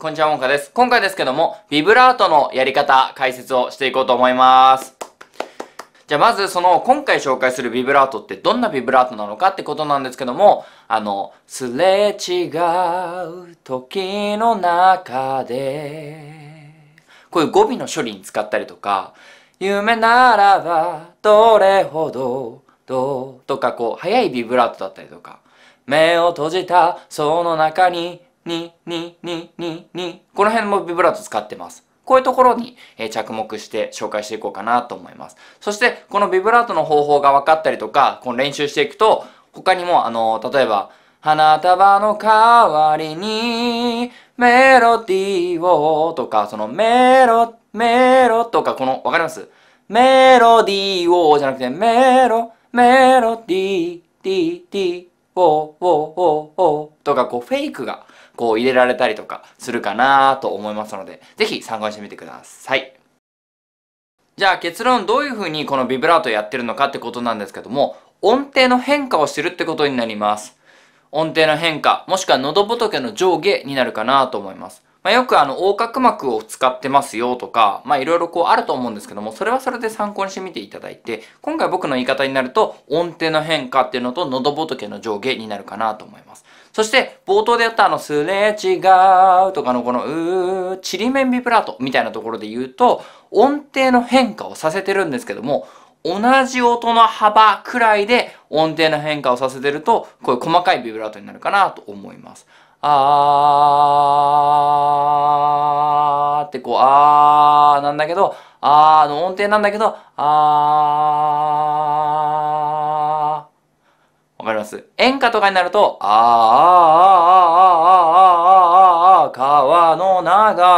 こんにちは、文かです。今回ですけども、ビブラートのやり方、解説をしていこうと思います。じゃあまずその今回紹介するビブラートってどんなビブラートなのかってことなんですけども、あの、すれ違う時の中で、こういう語尾の処理に使ったりとか、夢ならばどれほど、どうとかこう、早いビブラートだったりとか、目を閉じたその中にに、に、に、に、に。この辺もビブラート使ってます。こういうところに着目して紹介していこうかなと思います。そして、このビブラートの方法が分かったりとか、この練習していくと、他にも、あの、例えば、花束の代わりにメロディーをとか、そのメロ、メロとか、この、わかりますメロディーをじゃなくて、メロ、メロディー、ディー、ディー、を、を、を、を、とか、こう、フェイクがこう入れられたりとかするかなと思いますので、ぜひ参考にしてみてください。じゃあ結論どういう風にこのビブラートやってるのかってことなんですけども、音程の変化を知るってことになります。音程の変化、もしくは喉仏の上下になるかなと思います。まあ、よくあの横隔膜を使ってますよとか、まあいろいろこうあると思うんですけども、それはそれで参考にしてみていただいて、今回僕の言い方になると、音程の変化っていうのと喉仏の上下になるかなと思います。そして、冒頭でやったあの、すれ違うとかのこの、うー、ちりめんビブラートみたいなところで言うと、音程の変化をさせてるんですけども、同じ音の幅くらいで音程の変化をさせてると、こういう細かいビブラートになるかなと思います。あーってこう、あーなんだけど、あーの音程なんだけど、あー。わかります演歌とかになると、あー、あー、あー、あー、あー、あー、あー、川の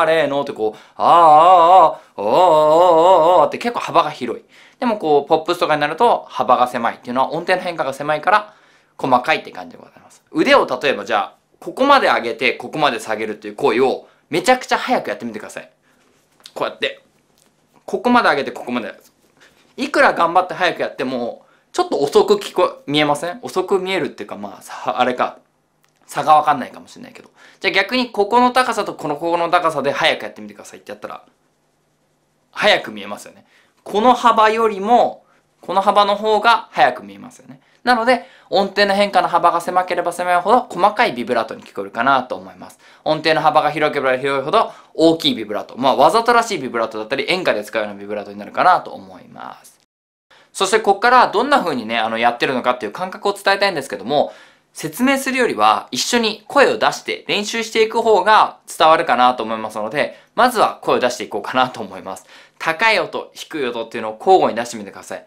流れのってこう、あー、あー、あー、あー、って結構幅が広い。でもこう、ポップスとかになると幅が狭いっていうのは音程の変化が狭いから細かいって感じでございます。腕を例えばじゃあ、ここまで上げて、ここまで下げるという行為を、めちゃくちゃ早くやってみてください。こうやって。ここまで上げて、ここまで。いくら頑張って早くやっても、ちょっと遅く聞こ、見えません遅く見えるっていうか、まあ、あれか。差がわかんないかもしれないけど。じゃあ逆に、ここの高さとこのここの高さで早くやってみてくださいってやったら、早く見えますよね。この幅よりも、この幅の方が早く見えますよね。なので、音程の変化の幅が狭ければ狭いほど細かいビブラートに聞こえるかなと思います。音程の幅が広ければ広いほど大きいビブラート、まあわざとらしいビブラートだったり演歌で使うようなビブラートになるかなと思います。そしてここからどんな風にね、あのやってるのかっていう感覚を伝えたいんですけども、説明するよりは一緒に声を出して練習していく方が伝わるかなと思いますので、まずは声を出していこうかなと思います。高い音、低い音っていうのを交互に出してみてください。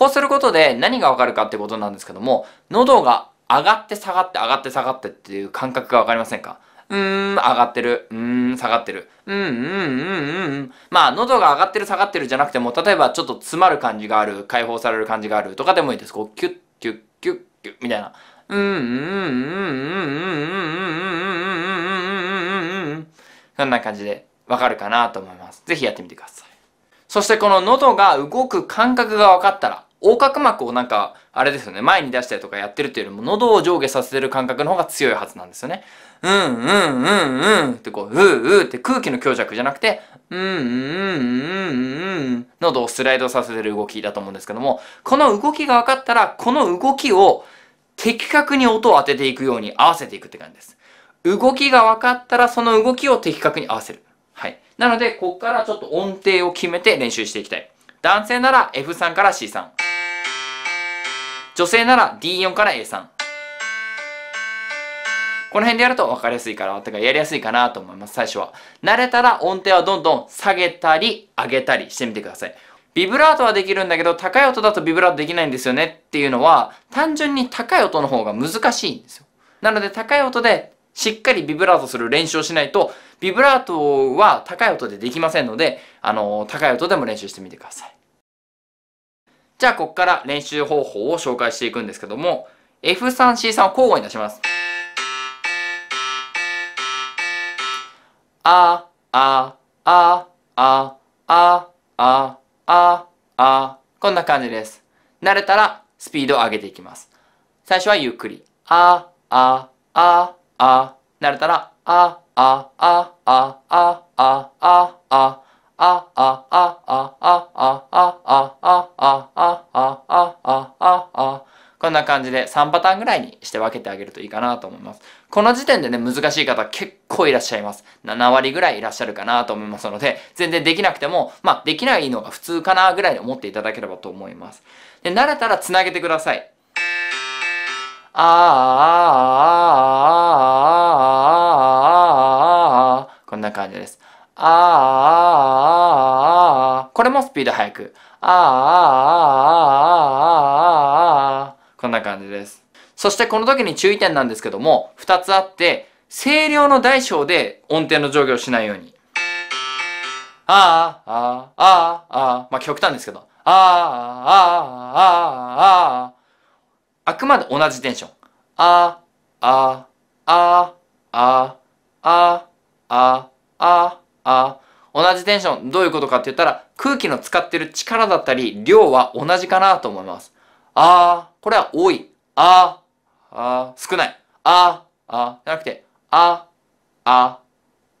こうすることで何がわかるかってことなんですけども、喉が上がって下がって上がって下がってっていう感覚がわかりませんかうーん、上がってる。うーん、下がってる。うん、うん、うん、うん。まあ、喉が上がってる、下がってるじゃなくても、例えばちょっと詰まる感じがある、解放される感じがあるとかでもいいです。こう、キュッ、キュッ、キュッ、キュッ、みたいな。うーん、うん、うん、うん、うん、うん、うん、うん、うん、うん、うん、うん、うん、うん、うん、うん、うん、うん、うん、うん、ん、うん、ん、うん、ん、うん、ん、うん、ん、うん、うん、うん、うん、横隔膜をなんか、あれですよね、前に出したりとかやってるっていうよりも、喉を上下させる感覚の方が強いはずなんですよね。うん、うん、うん、うんってこう、うー、うーって空気の強弱じゃなくて、うん、うん、うん、うん、喉をスライドさせてる動きだと思うんですけども、この動きが分かったら、この動きを的確に音を当てていくように合わせていくって感じです。動きが分かったら、その動きを的確に合わせる。はい。なので、ここからちょっと音程を決めて練習していきたい。男性なら F3 から C3。女性なら D4 から A3。この辺でやると分かりやすいから、てかやりやすいかなと思います、最初は。慣れたら音程はどんどん下げたり、上げたりしてみてください。ビブラートはできるんだけど、高い音だとビブラートできないんですよねっていうのは、単純に高い音の方が難しいんですよ。なので、高い音でしっかりビブラートする練習をしないと、ビブラートは高い音でできませんので、あの高い音でも練習してみてください。じゃあ、ここから練習方法を紹介していくんですけども、F3、C3 を交互に出します。あ、あ、あ、あ、あ、あ、あ、あ、こんな感じです。慣れたら、スピードを上げていきます。最初はゆっくり。あ、あ、あ、あ、慣れたら、ああ、あ、あ、あ、あ、あ、あ、あ、あああああああああこんな感じで3パターンぐらいにして分けてあげるといいかなと思います。この時点でね、難しい方結構いらっしゃいます。7割ぐらいいらっしゃるかなと思いますので、全然できなくても、まあ、できないのが普通かなぐらいに思っていただければと思います。で、慣れたら繋げてください。ああああああああああああああああこんな感じです。ああピード速く。あーあーあーあーあーあーあーこんな感じです。そしてこの時に注意点なんですけども、2つあって、声量の大小で音程の上下をしないように。あーあーあーあーまあ極端ですけど。あーあーあーあーあくまで同じテンション。ああ、あああああああああああ同じテンション、どういうことかって言ったら、空気の使ってる力だったり、量は同じかなと思います。あー、これは多い。あー、あー、少ない。あー、あー、じゃなくて、あー、あ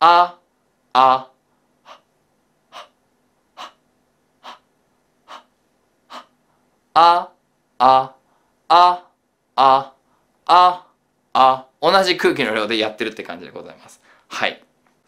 ー、あー、あー、あ、あ、あ、あ、あ、あ、同じ空気の量でやってるって感じでございます。はい。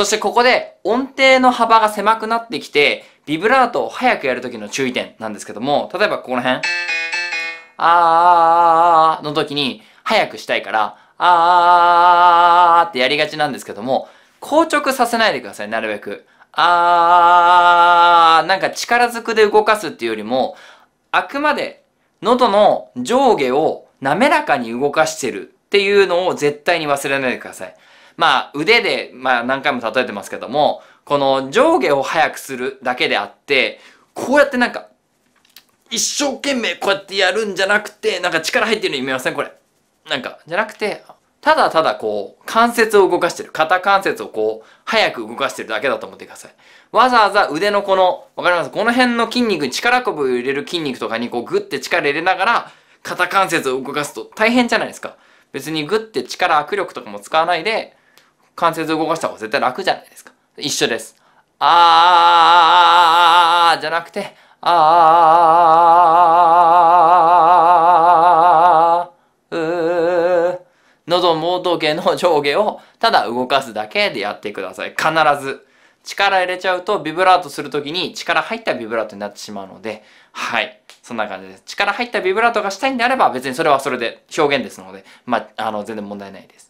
そしてここで音程の幅が狭くなってきて、ビブラートを早くやるときの注意点なんですけども、例えばここら辺、あーの時に早くしたいから、あーってやりがちなんですけども、硬直させないでください、なるべく。あー、なんか力ずくで動かすっていうよりも、あくまで喉の上下を滑らかに動かしてるっていうのを絶対に忘れないでください。まあ腕で、まあ何回も例えてますけども、この上下を速くするだけであって、こうやってなんか、一生懸命こうやってやるんじゃなくて、なんか力入ってるのに見えませんこれ。なんか、じゃなくて、ただただこう、関節を動かしてる。肩関節をこう、早く動かしてるだけだと思ってください。わざわざ腕のこの、わかりますこの辺の筋肉に力こぶを入れる筋肉とかにこう、グッて力入れながら、肩関節を動かすと大変じゃないですか。別にグッて力、握力とかも使わないで、関節動かした方が絶対楽じゃないですか。一緒です。あーじゃなくて、あーう喉元毛の上下をただ動かすだけでやってください。必ず。力入れちゃうとビブラートするときに力入ったビブラートになってしまうので、はい。そんな感じです。力入ったビブラートがしたいんであれば別にそれはそれで表現ですので、まあ、あの、全然問題ないです。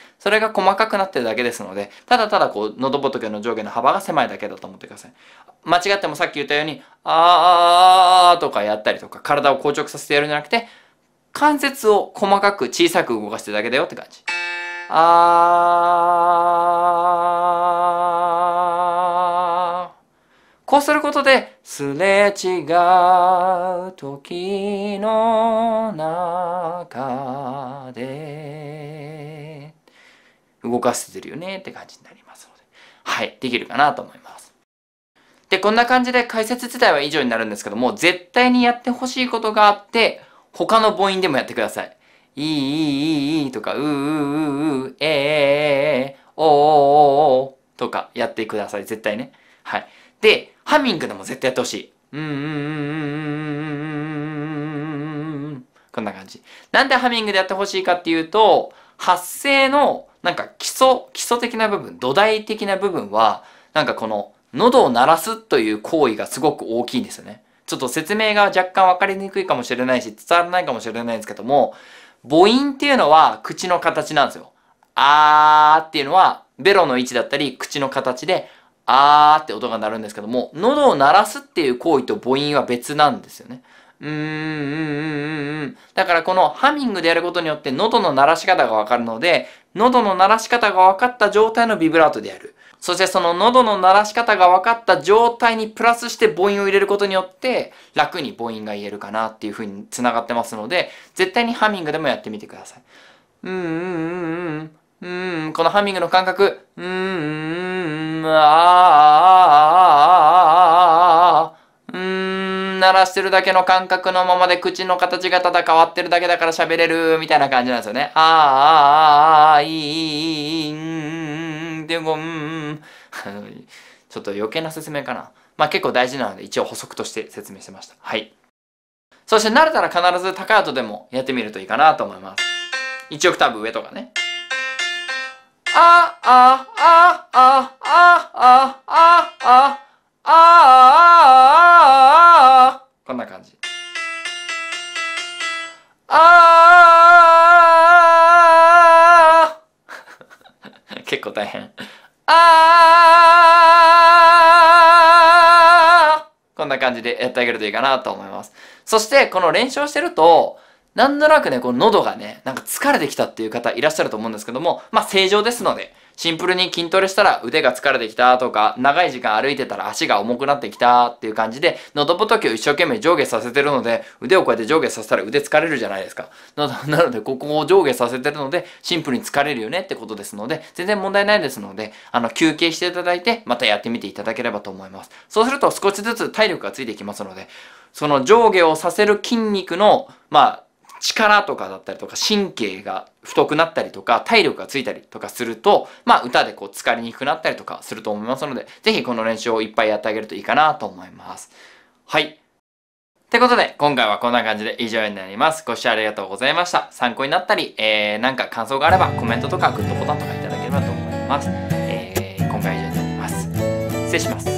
それが細かくなってるだけですので、ただただこう、喉仏の上下の幅が狭いだけだと思ってください。間違ってもさっき言ったように、あーとかやったりとか、体を硬直させてやるんじゃなくて、関節を細かく小さく動かしてるだけだよって感じ。あー。こうすることで、すれ違う時の中で、動かせてるよねって感じになりますので、はい、できるかなと思います。で、こんな感じで解説自体は以上になるんですけども、絶対にやってほしいことがあって、他の母音でもやってください。いい、いい、いい、とか、うー、うー、うー、えー、えー、おー、おー、おー、とかやってください。絶対ね。はい。で、ハミングでも絶対やってほしい。うん、うん、うん、うん、こんな感じ。なんでハミングでやってほしいかっていうと、発声のなんか基礎、基礎的な部分、土台的な部分は、なんかこの、喉を鳴らすという行為がすごく大きいんですよね。ちょっと説明が若干わかりにくいかもしれないし、伝わらないかもしれないんですけども、母音っていうのは口の形なんですよ。あーっていうのは、ベロの位置だったり、口の形で、あーって音が鳴るんですけども、喉を鳴らすっていう行為と母音は別なんですよね。うーん、うん、うん、うん。だからこのハミングでやることによって喉の鳴らし方がわかるので、喉の鳴らし方が分かった状態のビブラートである。そしてその喉の鳴らし方が分かった状態にプラスして母音を入れることによって楽に母音が言えるかなっていう風に繋がってますので、絶対にハミングでもやってみてください。うんうんんうん、このハミングの感覚。うん、あーあーあ鳴らしてるだけの感覚のままで口の形がただ変わってるだけだから喋れるみたいな感じなんですよね。あーあーああいいいいいいんでごんちょっと余計な説明かな。まあ結構大事なので一応補足として説明しました。はい。そして慣れたら必ず高い音でもやってみるといいかなと思います。1オクターブ上とかね。あああああああああああーあーあこんな感じああ結構大変ああこんな感じでやってあげるといいかなと思いますそしてこの練習をしてるとなんとなくね、この喉がね、なんか疲れてきたっていう方いらっしゃると思うんですけども、まあ正常ですので、シンプルに筋トレしたら腕が疲れてきたとか、長い時間歩いてたら足が重くなってきたっていう感じで、喉仏を一生懸命上下させてるので、腕をこうやって上下させたら腕疲れるじゃないですか。なので、ここを上下させてるので、シンプルに疲れるよねってことですので、全然問題ないですので、あの、休憩していただいて、またやってみていただければと思います。そうすると少しずつ体力がついていきますので、その上下をさせる筋肉の、まあ、力とかだったりとか神経が太くなったりとか体力がついたりとかすると、まあ歌でこう疲れにくくなったりとかすると思いますので、ぜひこの練習をいっぱいやってあげるといいかなと思います。はい。ってことで、今回はこんな感じで以上になります。ご視聴ありがとうございました。参考になったり、えー、なんか感想があればコメントとかグッドボタンとかいただければと思います。えー、今回は以上になります。失礼します。